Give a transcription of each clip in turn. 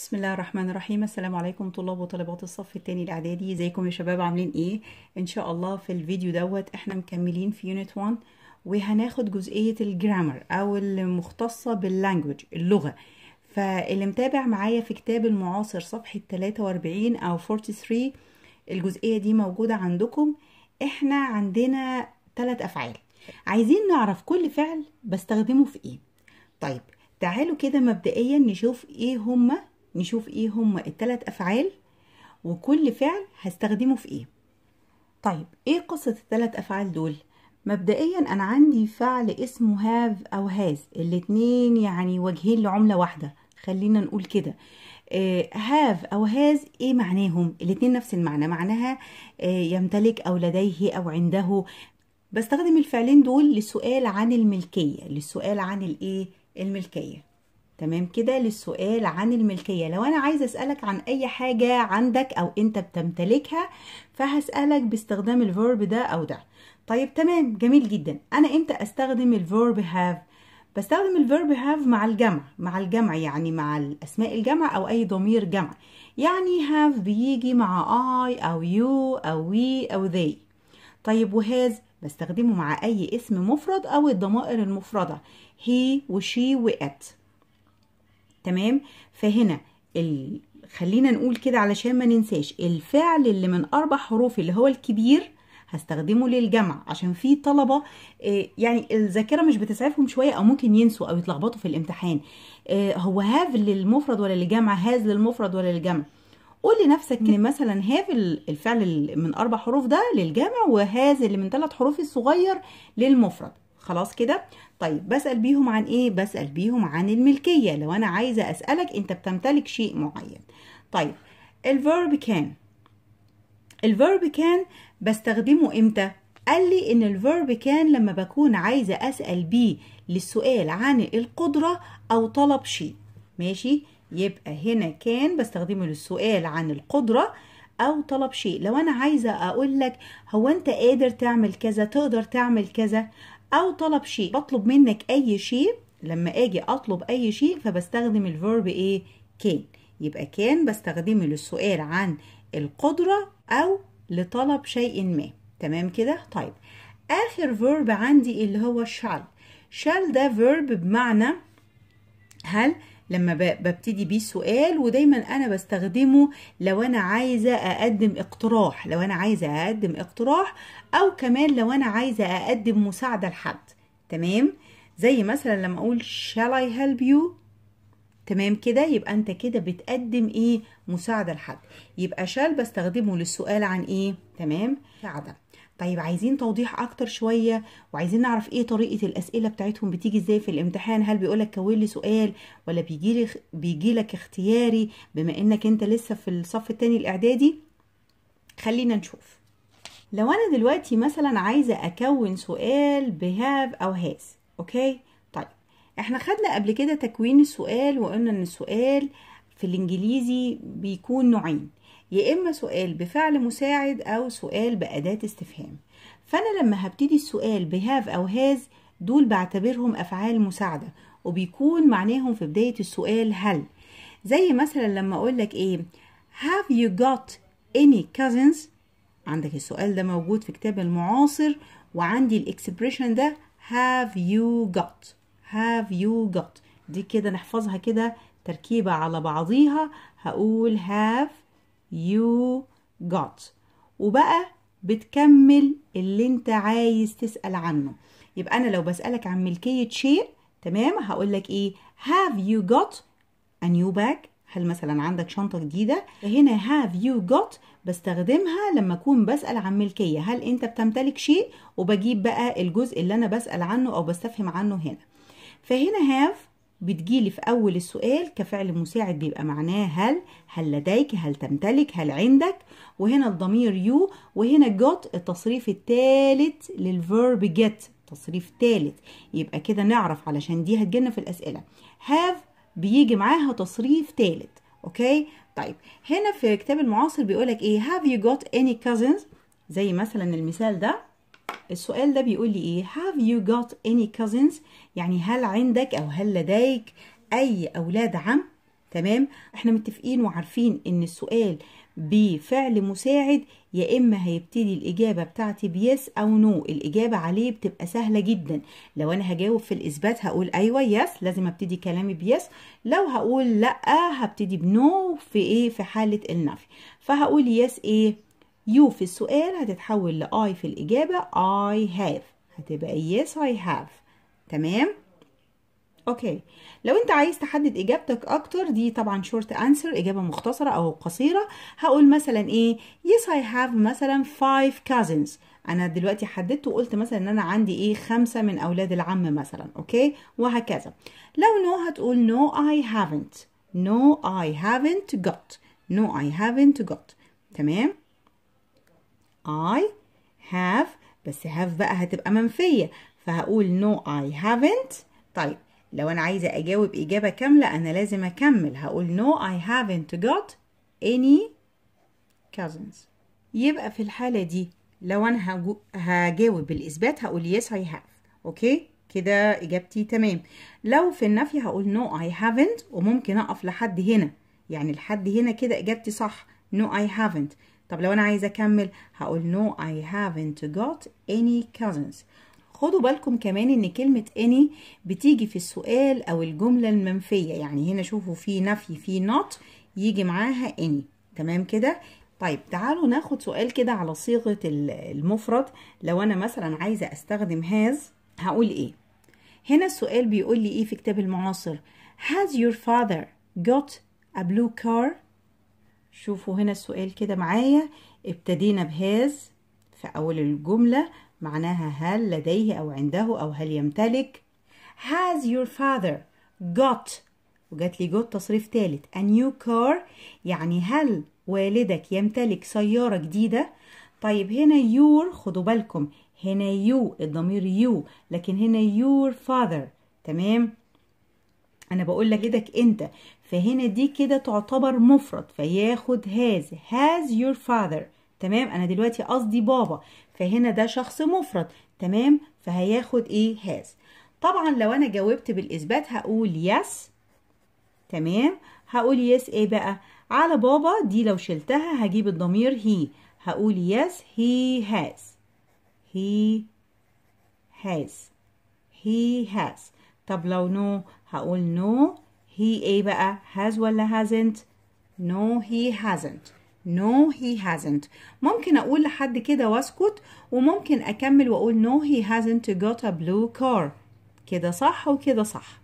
بسم الله الرحمن الرحيم السلام عليكم طلاب وطالبات الصف الثاني الاعدادي ازيكم يا شباب عاملين ايه ان شاء الله في الفيديو دوت احنا مكملين في يونت 1 وهناخد جزئيه الجرامر او المختصه باللانجوج اللغه فاللي متابع معايا في كتاب المعاصر صفحه 43 او 43 الجزئيه دي موجوده عندكم احنا عندنا ثلاث افعال عايزين نعرف كل فعل بستخدمه في ايه طيب تعالوا كده مبدئيا نشوف ايه هما نشوف ايه هما التلات افعال وكل فعل هستخدمه في ايه طيب ايه قصة التلات افعال دول مبدئيا انا عندي فعل اسمه هاف او هاز الاتنين يعني وجهين لعملة واحدة خلينا نقول كده هاف آه، او هاز ايه معناهم الاتنين نفس المعنى معناها آه، يمتلك او لديه او عنده بستخدم الفعلين دول لسؤال عن الملكية للسؤال عن الايه الملكية تمام كده للسؤال عن الملكية لو أنا عايزة أسألك عن أي حاجة عندك أو أنت بتمتلكها فهسألك باستخدام الفيرب ده أو ده طيب تمام جميل جدا أنا إمتى أستخدم الفيرب هاف بستخدم الفيرب هاف مع الجمع مع الجمع يعني مع الاسماء الجمع أو أي ضمير جمع يعني هاف بيجي مع اي أو يو أو وي أو ذي طيب وهاز بستخدمه مع أي اسم مفرد أو الضمائر المفردة هي وشي وات تمام فهنا ال... خلينا نقول كده علشان ما ننساش الفعل اللي من اربع حروف اللي هو الكبير هستخدمه للجمع عشان في طلبه آه، يعني الذاكره مش بتسعفهم شويه او ممكن ينسوا او يتلخبطوا في الامتحان آه، هو هاف للمفرد ولا للجمع هاز للمفرد ولا للجمع قول لنفسك ان مثلا هاف الفعل من اربع حروف ده للجمع وهاز اللي من ثلاث حروف الصغير للمفرد خلاص كده طيب بسأل بيهم عن ايه بسأل بيهم عن الملكية لو انا عايزة اسألك انت بتمتلك شيء معين طيب الفيرب كان الفيرب كان بستخدمه امتى قال لي ان الفيرب كان لما بكون عايزة اسأل بيه للسؤال عن القدرة او طلب شيء ماشي يبقى هنا كان بستخدمه للسؤال عن القدرة او طلب شيء لو انا عايزه اقول لك هو انت قادر تعمل كذا تقدر تعمل كذا او طلب شيء بطلب منك اي شيء لما اجي اطلب اي شيء فبستخدم الفيرب ايه كان يبقى كان بستخدمه للسؤال عن القدرة او لطلب شيء ما تمام كده طيب اخر فيرب عندي اللي هو شال شال ده فيرب بمعنى هل لما ببتدي بيه السؤال ودايما انا بستخدمه لو انا عايزه اقدم اقتراح لو انا عايزه اقدم اقتراح او كمان لو انا عايزه اقدم مساعده لحد تمام زي مثلا لما اقول shall I help you تمام كده يبقى انت كده بتقدم ايه مساعده لحد يبقى شال بستخدمه للسؤال عن ايه تمام مساعده طيب عايزين توضيح اكتر شويه وعايزين نعرف ايه طريقه الاسئله بتاعتهم بتيجي ازاي في الامتحان هل بيقولك كون لي سؤال ولا بيجي بيجيلك اختياري بما انك انت لسه في الصف الثاني الاعدادي خلينا نشوف لو انا دلوقتي مثلا عايزه اكون سؤال بهاف او هاز اوكي طيب احنا خدنا قبل كده تكوين السؤال وقلنا ان السؤال في الانجليزي بيكون نوعين يا إما سؤال بفعل مساعد أو سؤال بأداة استفهام فأنا لما هبتدي السؤال بهاف أو هاز دول بعتبرهم أفعال مساعدة وبيكون معناهم في بداية السؤال هل زي مثلا لما أقول لك إيه have you got any cousins عندك السؤال ده موجود في كتاب المعاصر وعندي الاكسبريشن ده have you got have you got دي كده نحفظها كده تركيبة على بعضيها هقول have you got وبقى بتكمل اللي انت عايز تسأل عنه يبقى انا لو بسألك عن ملكية شيء تمام هقول لك ايه have you got a new bag هل مثلا عندك شنطة جديدة هنا have you got بستخدمها لما اكون بسأل عن ملكية هل انت بتمتلك شيء وبجيب بقى الجزء اللي انا بسأل عنه او بستفهم عنه هنا فهنا have بتجيلي في أول السؤال كفعل مساعد بيبقى معناه هل هل لديك هل تمتلك هل عندك وهنا الضمير يو وهنا جوت التصريف الثالث للفيرب جيت تصريف ثالث يبقى كده نعرف علشان دي هتجيلنا في الأسئلة هاف بيجي معاها تصريف ثالث أوكي طيب هنا في كتاب المعاصر بيقولك إيه have you got any cousins زي مثلا المثال ده السؤال ده بيقول لي ايه have you got any cousins يعني هل عندك او هل لديك اي اولاد عم تمام احنا متفقين وعارفين ان السؤال بفعل مساعد يا اما هيبتدي الاجابه بتاعتي بيس او نو الاجابه عليه بتبقى سهله جدا لو انا هجاوب في الاثبات هقول ايوه يس لازم ابتدي كلامي بيس لو هقول لا هبتدي بنو في ايه في حاله النفي فهقول يس ايه يو في السؤال هتتحول لآي في الإجابة I have هتبقى yes I have تمام؟ اوكي لو انت عايز تحدد اجابتك اكتر دي طبعا شورت انسر اجابه مختصره او قصيره هقول مثلا ايه yes I have مثلا 5 cousins انا دلوقتي حددت وقلت مثلا ان انا عندي ايه خمسه من اولاد العم مثلا اوكي وهكذا لو نو هتقول no I haven't no I haven't got no I haven't got تمام I have بس have بقى هتبقى منفية فهقول no I haven't طيب لو أنا عايزة أجاوب إجابة كاملة أنا لازم أكمل هقول no I haven't got any cousins يبقى في الحالة دي لو أنا هجاوب بالإثبات هقول yes I have أوكي كده إجابتي تمام لو في النفي هقول no I haven't وممكن أقف لحد هنا يعني لحد هنا كده إجابتي صح no I haven't طب لو انا عايزه اكمل هقول نو اي هافنت جوت اني كازنز خدوا بالكم كمان ان كلمة اني بتيجي في السؤال او الجملة المنفية يعني هنا شوفوا في نفي في نوت يجي معاها اني تمام كده طيب تعالوا ناخد سؤال كده على صيغة المفرد لو انا مثلا عايزة استخدم هاز هقول ايه هنا السؤال بيقول لي ايه في كتاب المعاصر has your father got a blue car شوفوا هنا السؤال كده معايا ابتدينا بهاز في أول الجملة معناها هل لديه أو عنده أو هل يمتلك has your father got وجات لي جوت تصريف ثالث a new car يعني هل والدك يمتلك سيارة جديدة طيب هنا your خدوا بالكم هنا يو الضمير يو لكن هنا your father تمام انا بقول لك ايدك انت فهنا دي كده تعتبر مفرد فياخد هاز هاز يور father تمام انا دلوقتي قصدي بابا فهنا ده شخص مفرد تمام فهياخد ايه هاز طبعا لو انا جاوبت بالاثبات هقول يس تمام هقول يس ايه بقى على بابا دي لو شلتها هجيب الضمير هي هقول يس هي هاز هي هاز هي هاز طب لو نو no, هقول نو no. he ايه بقى has ولا hasn't no he hasn't no he hasn't ممكن اقول لحد كده واسكت وممكن اكمل واقول no he hasn't got a blue car كده صح وكده صح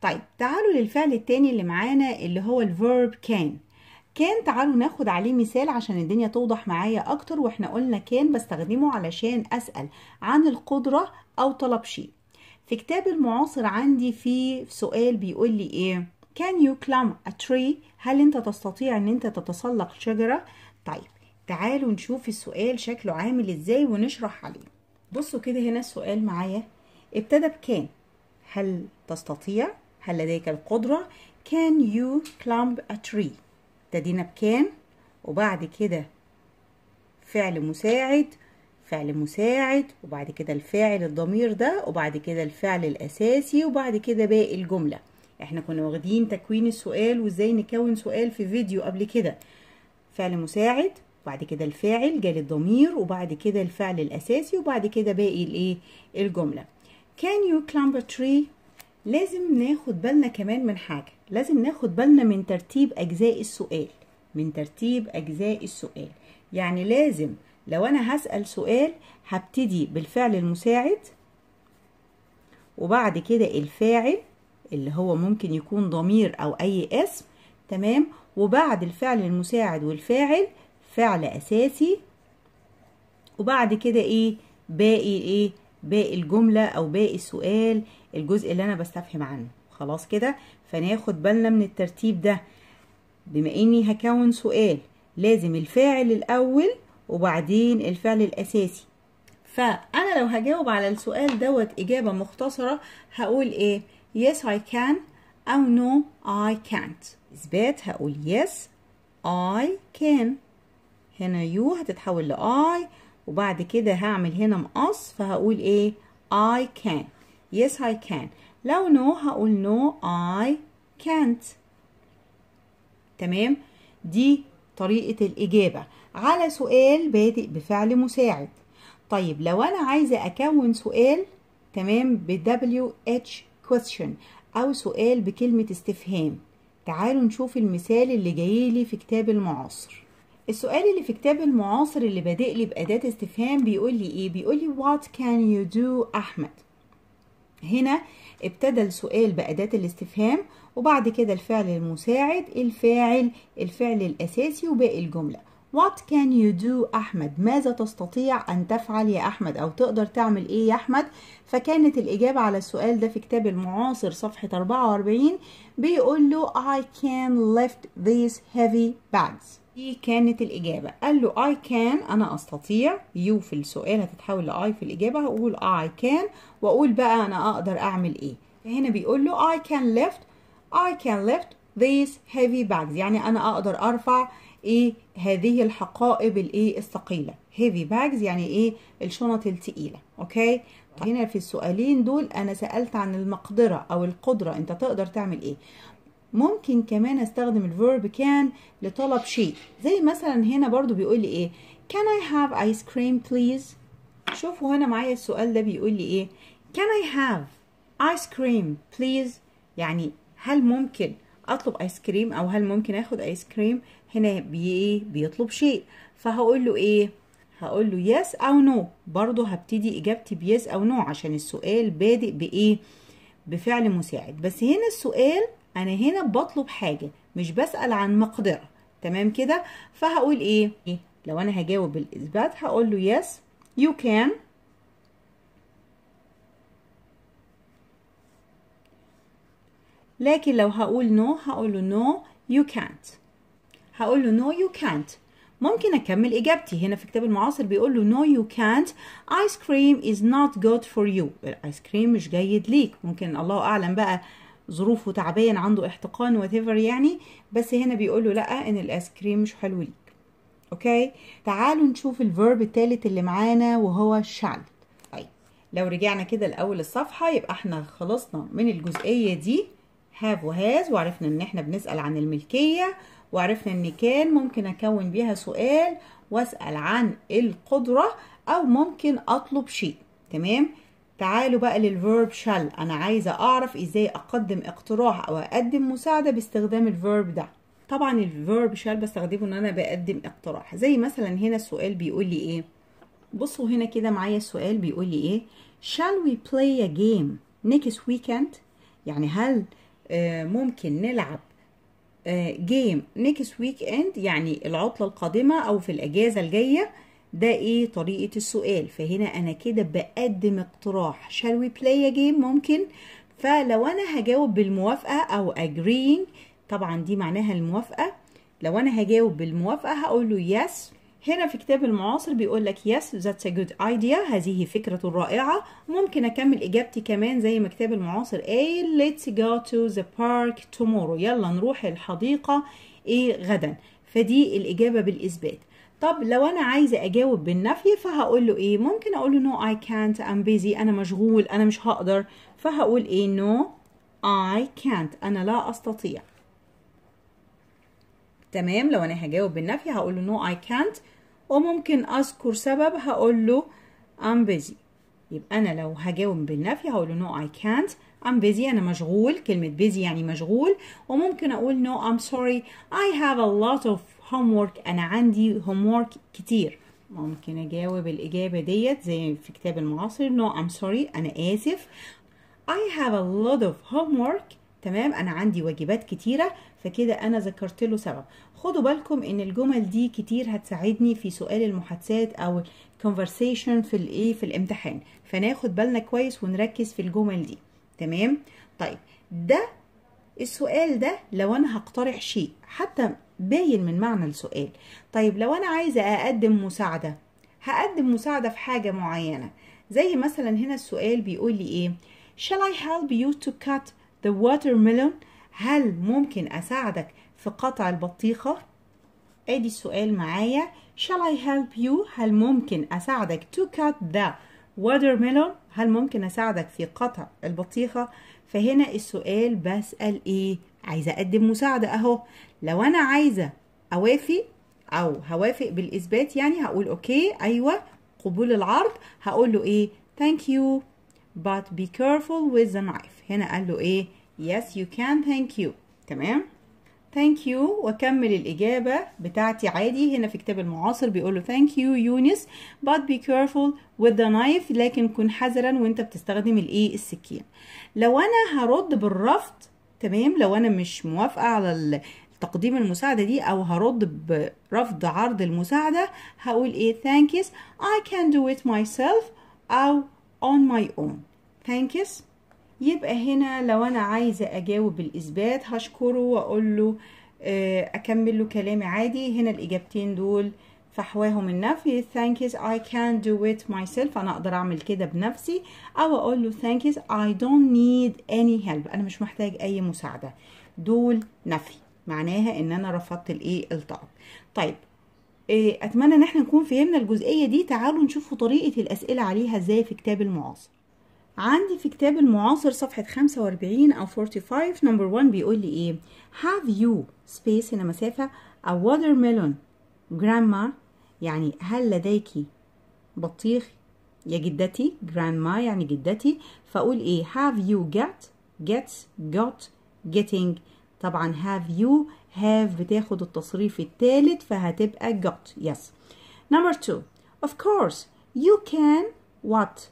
طيب تعالوا للفعل التاني اللي معانا اللي هو الفيرب كان كان تعالوا ناخد عليه مثال عشان الدنيا توضح معايا اكتر واحنا قلنا كان بستخدمه علشان اسال عن القدره او طلب شيء في كتاب المعاصر عندي في سؤال بيقول لي ايه can you climb a tree هل انت تستطيع ان انت تتسلق شجرة طيب تعالوا نشوف السؤال شكله عامل ازاي ونشرح عليه بصوا كده هنا السؤال معايا ابتدى بكان هل تستطيع هل لديك القدرة can you climb a tree ابتدينا بكان وبعد كده فعل مساعد فعل مساعد وبعد كده الفاعل الضمير ده وبعد كده الفعل الأساسي وبعد كده باقي الجملة احنا كنا واخدين تكوين السؤال وازاي نكون سؤال في فيديو قبل كده فعل مساعد وبعد كده الفاعل جال الضمير وبعد كده الفعل الأساسي وبعد كده باقي الايه الجملة can you climb a tree لازم ناخد بالنا كمان من حاجة لازم ناخد بالنا من ترتيب أجزاء السؤال من ترتيب أجزاء السؤال يعني لازم لو انا هسأل سؤال هبتدي بالفعل المساعد وبعد كده الفاعل اللي هو ممكن يكون ضمير او اي اسم تمام وبعد الفعل المساعد والفاعل فعل اساسي وبعد كده ايه باقي ايه باقي الجملة او باقي السؤال الجزء اللي انا بستفهم عنه خلاص كده فناخد بالنا من الترتيب ده بما اني هكون سؤال لازم الفاعل الاول وبعدين الفعل الأساسي فأنا لو هجاوب على السؤال دوت إجابة مختصرة هقول إيه yes I can أو no I can't إثبات هقول yes I can هنا يو هتتحول ل I وبعد كده هعمل هنا مقص فهقول إيه I can yes I can لو no هقول no I can't تمام دي طريقة الإجابة على سؤال بادئ بفعل مساعد طيب لو أنا عايزة أكون سؤال تمام ب WH question أو سؤال بكلمة استفهام تعالوا نشوف المثال اللي جاي لي في كتاب المعاصر السؤال اللي في كتاب المعاصر اللي بادئ لي بأداة استفهام بيقول لي إيه؟ بيقول لي what can you do أحمد هنا ابتدى السؤال بأداة الاستفهام وبعد كده الفعل المساعد الفاعل الفعل الأساسي وباقي الجملة What can you do أحمد ماذا تستطيع أن تفعل يا أحمد أو تقدر تعمل إيه يا أحمد فكانت الإجابة على السؤال ده في كتاب المعاصر صفحة 44 بيقول له I can lift these heavy bags دي كانت الإجابة قال له I can أنا أستطيع you في السؤال هتتحول ل I في الإجابة هقول I can وأقول بقى أنا أقدر أعمل إيه فهنا بيقول له I can lift I can lift these heavy bags يعني أنا أقدر أرفع ايه هذه الحقائب الايه الثقيله هيفي باجز يعني ايه الشنط الثقيله اوكي طيب هنا في السؤالين دول انا سالت عن المقدره او القدره انت تقدر تعمل ايه ممكن كمان استخدم الفيرب كان لطلب شيء زي مثلا هنا برضو بيقول لي ايه can I have ice cream please شوفوا هنا معايا السؤال ده بيقول لي ايه can I have ice cream please يعني هل ممكن اطلب ايس كريم او هل ممكن اخد ايس كريم هنا بي ايه بيطلب شيء فهقول له ايه هقول له يس yes او نو no. هبتدي اجابتي بيس yes او نو no عشان السؤال بادئ بايه بفعل مساعد بس هنا السؤال انا هنا بطلب حاجه مش بسال عن مقدره تمام كده فهقول ايه لو انا هجاوب الاثبات هقول له يس يو كان لكن لو هقول نو no, هقول له نو يو كانت هقول له no you can't ممكن أكمل إجابتي هنا في كتاب المعاصر بيقول له no you can't ice cream is not good for you الآيس كريم مش جيد ليك ممكن الله أعلم بقى ظروفه تعبان عنده احتقان whatever يعني بس هنا بيقول له لأ إن الآيس كريم مش حلو ليك أوكي تعالوا نشوف الفيرب التالت اللي معانا وهو shall طيب لو رجعنا كده لأول الصفحة يبقى احنا خلصنا من الجزئية دي have وهاز وعرفنا ان احنا بنسأل عن الملكية وعرفنا ان كان ممكن اكون بيها سؤال واسال عن القدره او ممكن اطلب شيء تمام تعالوا بقى للفيرب شال انا عايزه اعرف ازاي اقدم اقتراح او اقدم مساعده باستخدام الفيرب ده طبعا الفيرب شال بستخدمه ان انا بقدم اقتراح زي مثلا هنا السؤال بيقول لي ايه بصوا هنا كده معايا السؤال بيقول لي ايه shall we play a game next weekend يعني هل آه، ممكن نلعب جيم نيكس ويك اند يعني العطله القادمه او في الاجازه الجايه ده ايه طريقه السؤال فهنا انا كده بقدم اقتراح شال وي بلاي جيم ممكن فلو انا هجاوب بالموافقه او اجرينج طبعا دي معناها الموافقه لو انا هجاوب بالموافقه هقول له يس yes هنا في كتاب المعاصر بيقول لك yes that's a good idea هذه فكرة رائعة ممكن أكمل إجابتي كمان زي ما كتاب المعاصر قال let's go to the park tomorrow يلا نروح الحديقة إيه غدا فدي الإجابة بالإثبات طب لو أنا عايزة أجاوب بالنفي فهقول له إيه ممكن أقول له no I can't I'm busy أنا مشغول أنا مش هقدر فهقول إيه no I can't أنا لا أستطيع تمام لو انا هجاوب بالنفي هقول له نو اي كانت وممكن اذكر سبب هقول له ام بيزي يبقى انا لو هجاوب بالنفي هقول له نو اي كانت ام بيزي انا مشغول كلمه بيزي يعني مشغول وممكن اقول نو ام سوري اي هاف ا لوت اوف هوم ورك انا عندي هوم ورك كتير ممكن اجاوب الاجابه ديت زي في كتاب المعاصر نو ام سوري انا اسف I have a lot of homework تمام انا عندي واجبات كتيره فكده انا ذكرت له سبب خدوا بالكم ان الجمل دي كتير هتساعدني في سؤال المحادثات او الكونفرسيشن في الايه في الامتحان فناخد بالنا كويس ونركز في الجمل دي تمام طيب ده السؤال ده لو انا هقترح شيء حتى باين من معنى السؤال طيب لو انا عايزه اقدم مساعده هقدم مساعده في حاجه معينه زي مثلا هنا السؤال بيقول لي ايه shall I help you to cut The watermelon هل ممكن أساعدك في قطع البطيخة؟ ادي السؤال معايا Shall I help you؟ هل ممكن أساعدك to cut the watermelon؟ هل ممكن أساعدك في قطع البطيخة؟ فهنا السؤال بسأل إيه؟ عايزة أقدم مساعدة أهو لو أنا عايزة أوافق أو هوافق بالإثبات يعني هقول أوكي أيوة قبول العرض هقول له إيه؟ Thank you but be careful with the knife هنا قال له ايه yes you can thank you تمام thank you واكمل الاجابه بتاعتي عادي هنا في كتاب المعاصر بيقول له thank you يونس but be careful with the knife لكن كن حذرا وانت بتستخدم الايه السكين لو انا هرد بالرفض تمام لو انا مش موافقه على تقديم المساعدة دي أو هرد برفض عرض المساعدة هقول إيه you I can do it myself أو on my own you يبقى هنا لو انا عايزه اجاوب الاثبات هشكره واقول له آه، اكمل له كلامي عادي هنا الاجابتين دول فحواهم النفي thank you I can do it myself انا اقدر اعمل كده بنفسي او اقول له thank you I don't need any help انا مش محتاج اي مساعده دول نفي معناها ان انا رفضت الايه الطلب طيب آه، اتمنى ان احنا نكون فهمنا الجزئيه دي تعالوا نشوفوا طريقه الاسئله عليها ازاي في كتاب المعاصر عندي في كتاب المعاصر صفحة 45 أو 45 نمبر 1 بيقول لي إيه have you space هنا مسافة a watermelon grandma يعني هل لديك بطيخ يا جدتي grandma يعني جدتي فأقول إيه have you got get got getting طبعا have you have بتاخد التصريف الثالث فهتبقى got yes number two of course you can what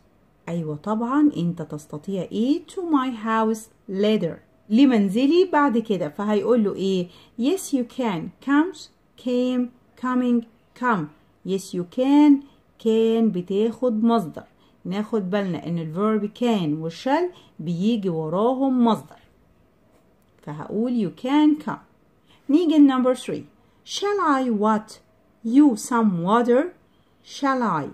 أيوة طبعا أنت تستطيع إيه to my house later لمنزلي بعد كده فهيقول له إيه yes you can comes came coming come yes you can كان بتاخد مصدر ناخد بالنا ان الفيرب كان وشال بيجي وراهم مصدر فهقول you can come نيجي number 3 shall I what you some water shall I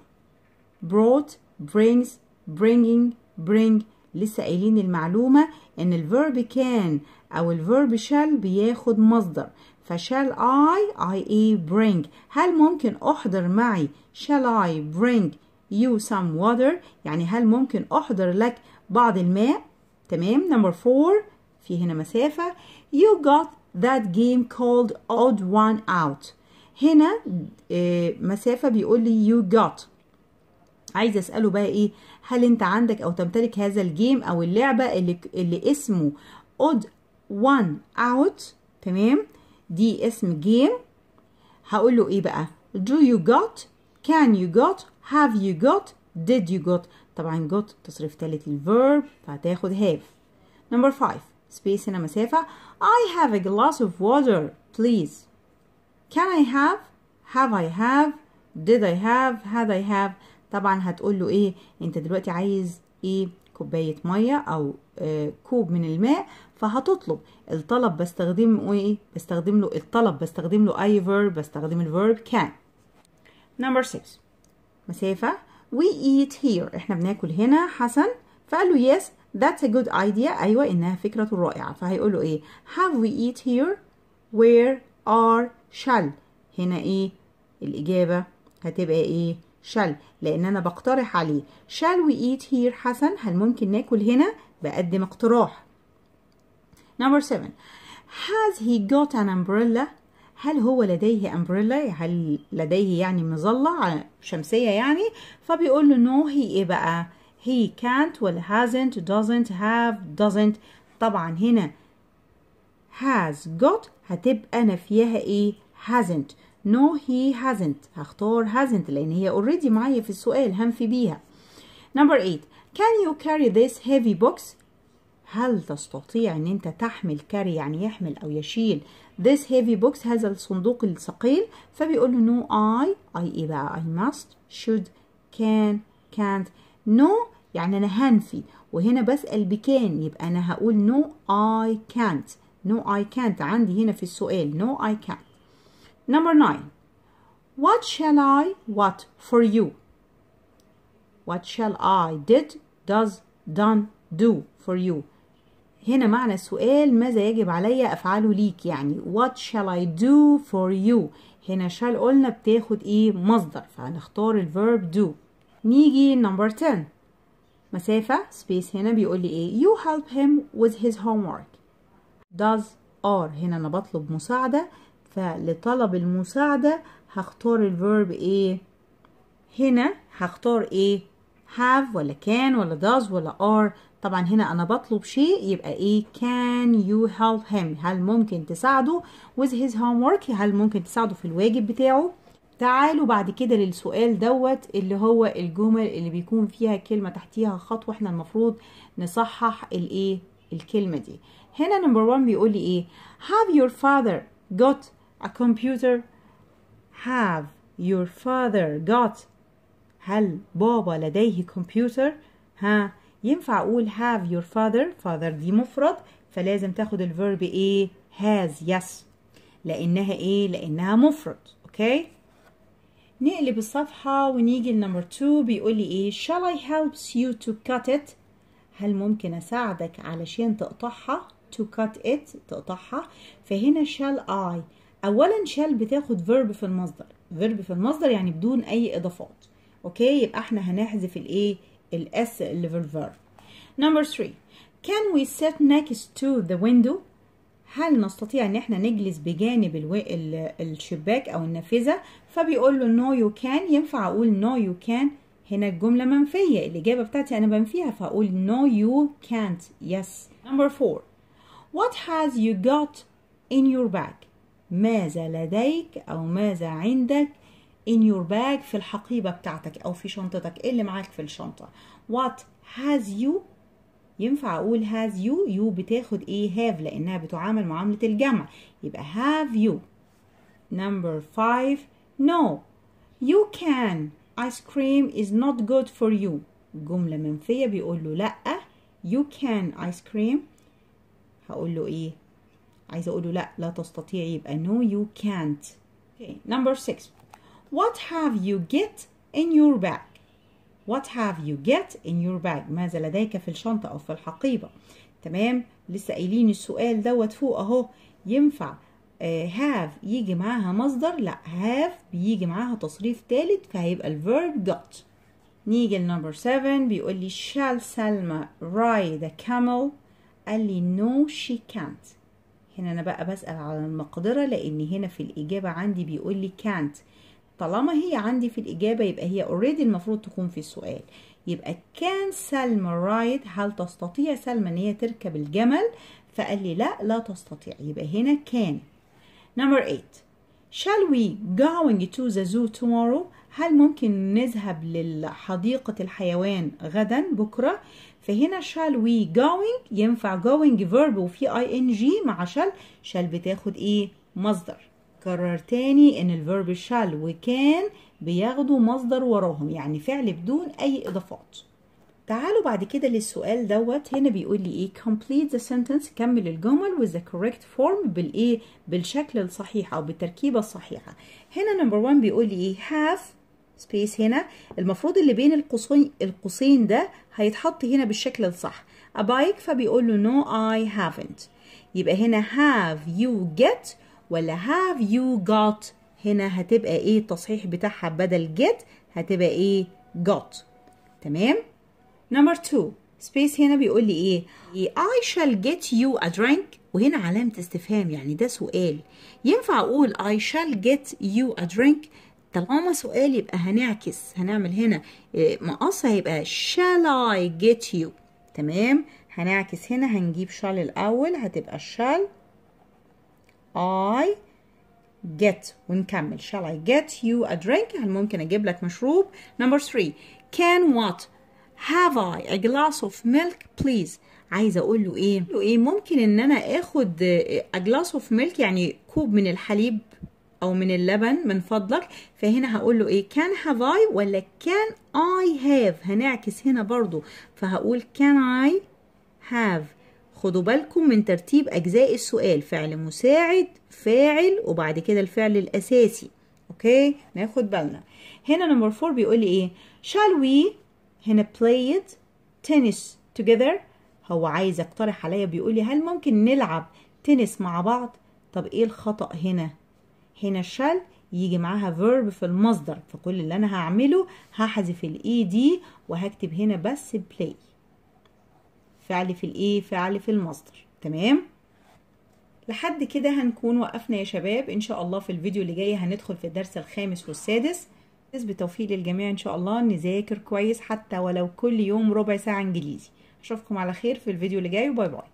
brought brings bringing bring لسه قايلين المعلومة ان الفيرب كان او الفيرب shall بياخد مصدر فشال I I E bring هل ممكن أحضر معي shall I bring you some water يعني هل ممكن أحضر لك بعض الماء تمام number four في هنا مسافة you got that game called odd one out هنا آه، مسافة بيقول لي you got عايزه اساله بقى ايه هل انت عندك او تمتلك هذا الجيم او اللعبه اللي اللي اسمه اود وان اوت تمام دي اسم جيم هقول له ايه بقى do you got can you got have you got did you got طبعا got تصريف ثالث الفيرب فهتاخد have number 5 space هنا مسافة I have a glass of water please can I have have I have did I have had I have طبعا هتقول له ايه انت دلوقتي عايز ايه كوبايه ميه او آه كوب من الماء فهتطلب الطلب بستخدم ايه بستخدم له الطلب بستخدم له اي فيرب بستخدم الفيرب كان نمبر 6 مسافه we eat here احنا بناكل هنا حسن فقال له yes that's a good idea ايوه انها فكره رائعه فهيقول له ايه have we eat here where are shall هنا ايه الاجابه هتبقى ايه shall لأن أنا بقترح عليه shall we eat here حسن هل ممكن ناكل هنا بقدم اقتراح نمبر 7 has he got an umbrella هل هو لديه امبريلا هل لديه يعني مظلة شمسية يعني فبيقول له نو هي ايه بقى هي كانت ولا hasn't doesn't have doesn't طبعا هنا has got هتبقى نفيها ايه hasn't no he hasn't هختار hasn't لأن هي already معايا في السؤال هنفي بيها number 8 can you carry this heavy box هل تستطيع ان انت تحمل كاري يعني يحمل او يشيل this heavy box هذا الصندوق الثقيل فبيقول له no I I ايه بقى I must should can can't no يعني انا هنفي وهنا بسأل بكان يبقى انا هقول no I can't no I can't عندي هنا في السؤال no I can't Number 9. What shall I what for you? What shall I did does done do for you هنا معنى السؤال ماذا يجب علي أفعله ليك يعني what shall I do for you هنا shall قلنا بتاخد ايه مصدر فهنختار الverb do نيجي number 10 مسافة space هنا بيقول لي ايه you help him with his homework does are هنا انا بطلب مساعدة فلطلب المساعدة هختار الفيرب ايه هنا هختار ايه have ولا can ولا does ولا are طبعا هنا انا بطلب شيء يبقى ايه can you help him هل ممكن تساعده with his homework هل ممكن تساعده في الواجب بتاعه تعالوا بعد كده للسؤال دوت اللي هو الجمل اللي بيكون فيها كلمه تحتيها خطوه احنا المفروض نصحح الايه الكلمه دي هنا نمبر 1 بيقول لي ايه have your father got a computer have your father got هل بابا لديه كمبيوتر ها ينفع اقول have your father father دي مفرد فلازم تاخد الفيرب ايه has yes لانها ايه لانها مفرد اوكي نقلب الصفحة ونيجي لنمبر 2 بيقول لي ايه shall I help you to cut it هل ممكن اساعدك علشان تقطعها to cut it تقطعها فهنا shall I اولا شال بتاخد فيرب في المصدر فيرب في المصدر يعني بدون اي اضافات اوكي يبقى احنا هنحذف الايه الاس اللي في الفيرب نمبر 3 can we sit next to the window هل نستطيع ان احنا نجلس بجانب الو... ال... الشباك او النافذه فبيقول له نو يو كان ينفع اقول نو يو كان هنا الجمله منفيه الاجابه بتاعتي انا بنفيها فاقول no you can't yes number 4 what has you got in your bag ماذا لديك أو ماذا عندك in your bag في الحقيبة بتاعتك أو في شنطتك إيه اللي معاك في الشنطة what has you ينفع أقول has you you بتاخد إيه have لأنها بتعامل معاملة الجمع يبقى have you number five no you can ice cream is not good for you جملة منفية بيقول له لأ you can ice cream هقول له إيه عايزه اقول له لا لا تستطيع يبقى no you can't okay number six what have you get in your bag what have you get in your bag ماذا لديك في الشنطه او في الحقيبه تمام لسه قايلين السؤال دوت فوق اهو ينفع هاف آه، uh, يجي معاها مصدر لا هاف بيجي معاها تصريف ثالث فهيبقى الفيرب got نيجي لنمبر 7 بيقول لي shall سلمى ride a camel قال لي no she can't هنا انا بقى بسأل على المقدرة لان هنا في الاجابة عندي بيقول لي كانت طالما هي عندي في الاجابة يبقى هي اوريدي المفروض تكون في السؤال يبقى كان سلمى رايد هل تستطيع سلمى ان هي تركب الجمل فقال لي لا لا تستطيع يبقى هنا كان نمبر 8 Shall we going to the zoo tomorrow هل ممكن نذهب لحديقة الحيوان غدا بكرة فهنا shall we going ينفع going verb وفي ing مع shall shall بتاخد ايه مصدر كرر تاني ان الفيرب shall وكان بياخدوا مصدر وراهم يعني فعل بدون اي اضافات تعالوا بعد كده للسؤال دوت هنا بيقول لي ايه complete the sentence كمل الجمل with the correct form بالايه بالشكل الصحيح او بالتركيبه الصحيحه هنا نمبر 1 بيقول لي ايه have سبيس هنا المفروض اللي بين القوسين القوسين ده هيتحط هنا بالشكل الصح أبايك فبيقول له نو اي هافنت يبقى هنا هاف يو جيت ولا هاف يو جوت هنا هتبقى ايه التصحيح بتاعها بدل جيت هتبقى ايه جوت تمام نمبر 2 سبيس هنا بيقول لي ايه اي شال جيت يو ا درينك وهنا علامة استفهام يعني ده سؤال ينفع اقول اي شال جيت يو ا درينك طالما سؤال يبقى هنعكس هنعمل هنا آه، مقص هيبقى shall I get you تمام هنعكس هنا هنجيب shall الأول هتبقى shall I get ونكمل shall I get you a drink هل ممكن أجيب لك مشروب number 3 can what have I a glass of milk please عايزه اقول له ايه؟ ايه ممكن ان انا اخد آه، a glass of milk يعني كوب من الحليب أو من اللبن من فضلك فهنا هقول له إيه كان هاف اي ولا كان اي هاف هنعكس هنا برضو فهقول كان اي هاف خدوا بالكم من ترتيب أجزاء السؤال فعل مساعد فاعل وبعد كده الفعل الأساسي أوكي ناخد بالنا هنا نمبر فور بيقول لي إيه شال وي هنا بلاي تنس tennis هو عايز يقترح عليا بيقول لي هل ممكن نلعب تنس مع بعض طب ايه الخطأ هنا هنا شال يجي معاها فيرب في المصدر فكل اللي انا هعمله هحذف الاي دي e وهكتب هنا بس بلاي فعل في الايه e، فعل في المصدر تمام لحد كده هنكون وقفنا يا شباب ان شاء الله في الفيديو اللي جاي هندخل في الدرس الخامس والسادس بتوفيق للجميع ان شاء الله نذاكر كويس حتى ولو كل يوم ربع ساعه انجليزي اشوفكم على خير في الفيديو اللي جاي وباي باي